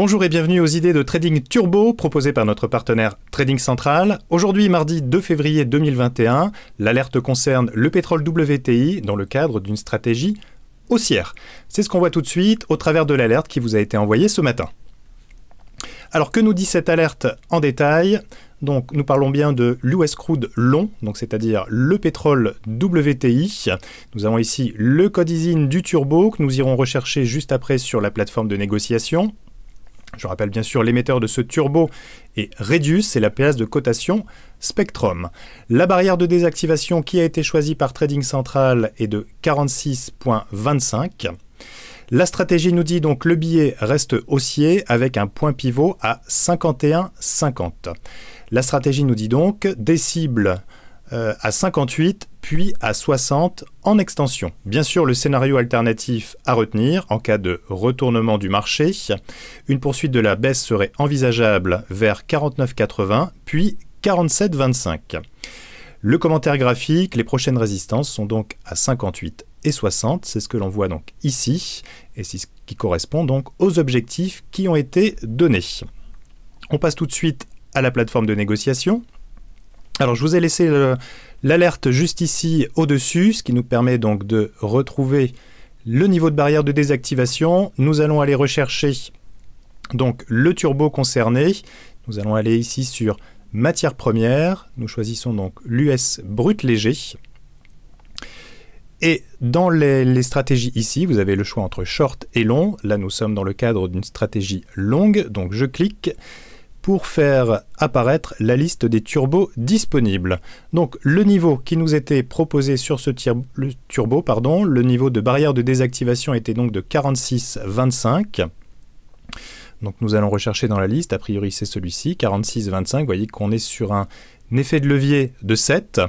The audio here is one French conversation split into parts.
Bonjour et bienvenue aux idées de Trading Turbo proposées par notre partenaire Trading Central. Aujourd'hui, mardi 2 février 2021, l'alerte concerne le pétrole WTI dans le cadre d'une stratégie haussière. C'est ce qu'on voit tout de suite au travers de l'alerte qui vous a été envoyée ce matin. Alors que nous dit cette alerte en détail donc nous parlons bien de l'US crude long, donc c'est-à-dire le pétrole WTI. Nous avons ici le code ISIN du turbo que nous irons rechercher juste après sur la plateforme de négociation. Je rappelle bien sûr l'émetteur de ce turbo est Reduce, c'est la place de cotation Spectrum. La barrière de désactivation qui a été choisie par Trading Central est de 46.25. La stratégie nous dit donc le billet reste haussier avec un point pivot à 51,50. La stratégie nous dit donc des cibles euh, à 58 puis à 60 en extension. Bien sûr, le scénario alternatif à retenir en cas de retournement du marché, une poursuite de la baisse serait envisageable vers 49,80 puis 47,25. Le commentaire graphique, les prochaines résistances sont donc à 58 et 60, c'est ce que l'on voit donc ici, et c'est ce qui correspond donc aux objectifs qui ont été donnés. On passe tout de suite à la plateforme de négociation. Alors je vous ai laissé euh, l'alerte juste ici au-dessus, ce qui nous permet donc de retrouver le niveau de barrière de désactivation. Nous allons aller rechercher donc le turbo concerné. Nous allons aller ici sur matière première. Nous choisissons donc l'US brut léger. Et dans les, les, stratégies ici, vous avez le choix entre short et long. Là, nous sommes dans le cadre d'une stratégie longue, donc je clique pour faire apparaître la liste des turbos disponibles. Donc le niveau qui nous était proposé sur ce turbo, pardon, le niveau de barrière de désactivation était donc de 46 25 Donc nous allons rechercher dans la liste, a priori c'est celui-ci, 46 vous voyez qu'on est sur un effet de levier de 7.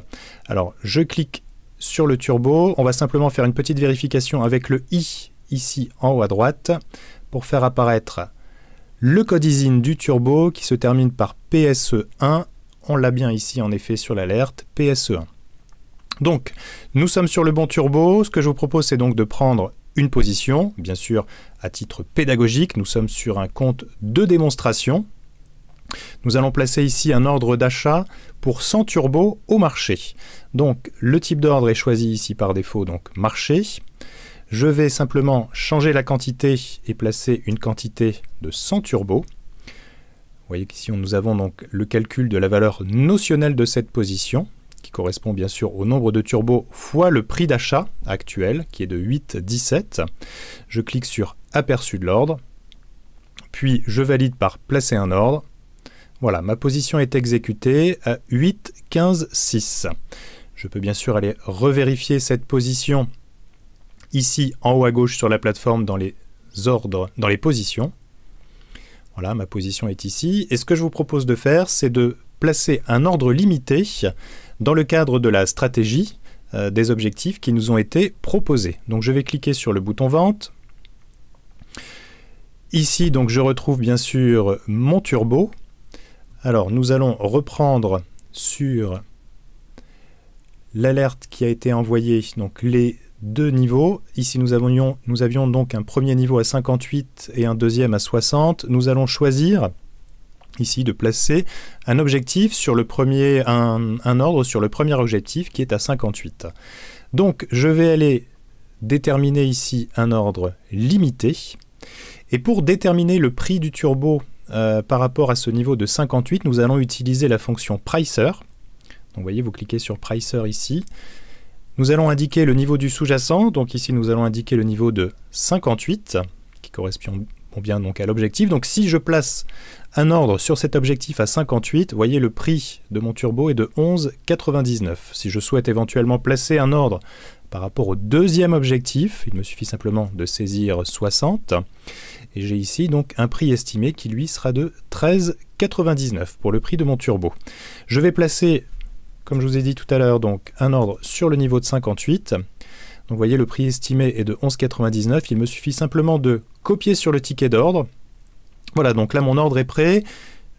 Alors je clique sur le turbo, on va simplement faire une petite vérification avec le i ici en haut à droite pour faire apparaître le code du turbo qui se termine par PSE1. On l'a bien ici en effet sur l'alerte PSE1. Donc, nous sommes sur le bon turbo. Ce que je vous propose, c'est donc de prendre une position, bien sûr à titre pédagogique. Nous sommes sur un compte de démonstration. Nous allons placer ici un ordre d'achat pour 100 turbos au marché. Donc, le type d'ordre est choisi ici par défaut, donc marché. Je vais simplement changer la quantité et placer une quantité de 100 turbos. Vous voyez qu'ici nous avons donc le calcul de la valeur notionnelle de cette position, qui correspond bien sûr au nombre de turbos fois le prix d'achat actuel, qui est de 8,17. Je clique sur aperçu de l'ordre, puis je valide par placer un ordre. Voilà, ma position est exécutée à 8,15,6. Je peux bien sûr aller revérifier cette position ici en haut à gauche sur la plateforme dans les ordres, dans les positions. Voilà, ma position est ici. Et ce que je vous propose de faire, c'est de placer un ordre limité dans le cadre de la stratégie euh, des objectifs qui nous ont été proposés. Donc je vais cliquer sur le bouton vente. Ici, donc je retrouve bien sûr mon turbo. Alors nous allons reprendre sur l'alerte qui a été envoyée, donc les deux niveaux. Ici, nous avions, nous avions donc un premier niveau à 58 et un deuxième à 60. Nous allons choisir ici de placer un objectif sur le premier, un, ordre sur le premier objectif qui est à 58. Donc, je vais aller déterminer ici un ordre limité. Et pour déterminer le prix du turbo euh, par rapport à ce niveau de 58, nous allons utiliser la fonction Pricer. Donc vous voyez, vous cliquez sur Pricer ici. Nous allons indiquer le niveau du sous-jacent, donc ici nous allons indiquer le niveau de 58, qui correspond bien donc à l'objectif. Donc si je place un ordre sur cet objectif à 58, voyez le prix de mon turbo est de 11,99. Si je souhaite éventuellement placer un ordre par rapport au deuxième objectif, il me suffit simplement de saisir 60. Et j'ai ici donc un prix estimé qui lui sera de 13,99 pour le prix de mon turbo. Je vais placer comme je vous ai dit tout à l'heure, donc un ordre sur le niveau de 58. Donc vous voyez, le prix estimé est de 11,99. Il me suffit simplement de copier sur le ticket d'ordre. Voilà, donc là mon ordre est prêt.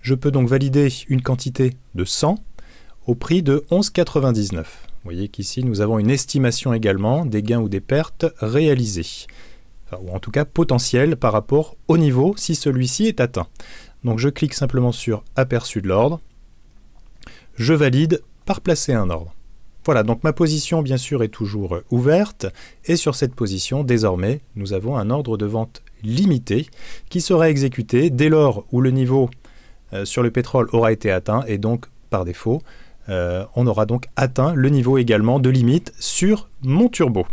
Je peux donc valider une quantité de 100 au prix de 11,99. Vous voyez qu'ici nous avons une estimation également des gains ou des pertes réalisées ou en tout cas potentiel par rapport au niveau si celui-ci est atteint. Donc je clique simplement sur aperçu de l'ordre, je valide par placer un ordre. Voilà, donc ma position bien sûr est toujours euh, ouverte, et sur cette position, désormais, nous avons un ordre de vente limité qui sera exécuté dès lors où le niveau euh, sur le pétrole aura été atteint, et donc par défaut, euh, on aura donc atteint le niveau également de limite sur mon turbo.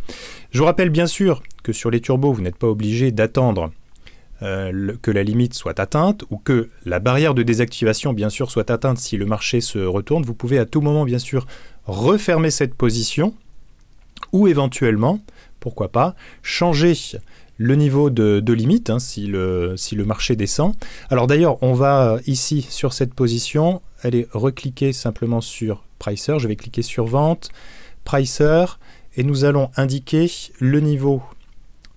Je vous rappelle bien sûr que sur les turbos, vous n'êtes pas obligé d'attendre euh, que la limite soit atteinte ou que la barrière de désactivation, bien sûr, soit atteinte si le marché se retourne, vous pouvez à tout moment, bien sûr, refermer cette position ou éventuellement, pourquoi pas, changer le niveau de, limite hein, si, le, marché descend. Alors d'ailleurs, on va ici sur cette position, aller recliquer simplement sur Pricer, je vais cliquer sur Vente, Pricer, et nous allons indiquer le niveau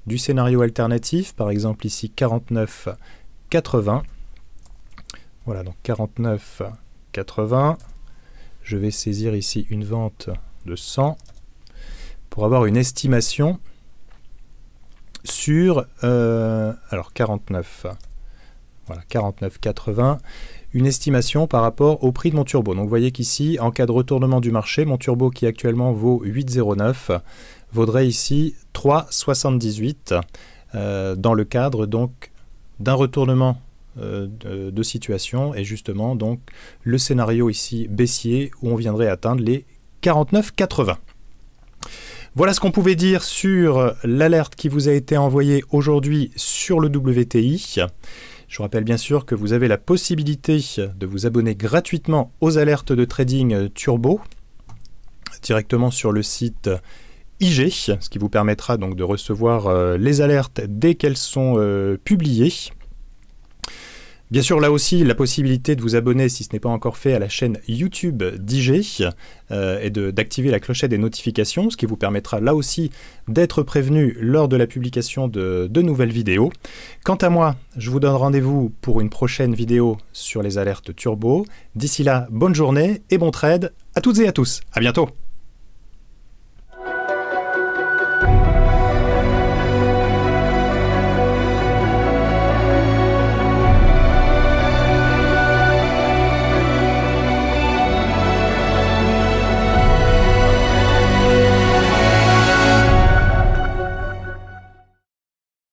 du scénario alternatif, par exemple ici 49, 80. Voilà, donc 49, 80. Je vais saisir ici une vente de 100 pour avoir une estimation sur euh, alors 49 voilà 49 80 une estimation par rapport au prix de mon turbo donc vous voyez qu'ici en cas de retournement du marché mon turbo qui actuellement vaut 8,09 vaudrait ici 3,78 euh, dans le cadre donc d'un retournement euh, de, situation et justement donc le scénario ici baissier où on viendrait atteindre les 49,80. Voilà ce qu'on pouvait dire sur l'alerte qui vous a été envoyée aujourd'hui sur le WTI. Je vous rappelle bien sûr que vous avez la possibilité de vous abonner gratuitement aux alertes de trading turbo directement sur le site IG, ce qui vous permettra donc de recevoir euh, les alertes dès qu'elles sont euh, publiées. Bien sûr, là aussi, la possibilité de vous abonner, si ce n'est pas encore fait, à la chaîne YouTube d'IG euh, et d'activer la clochette des notifications, ce qui vous permettra là aussi d'être prévenu lors de la publication de, de, nouvelles vidéos. Quant à moi, je vous donne rendez-vous pour une prochaine vidéo sur les alertes turbo. D'ici là, bonne journée et bon trade à toutes et à tous. À bientôt!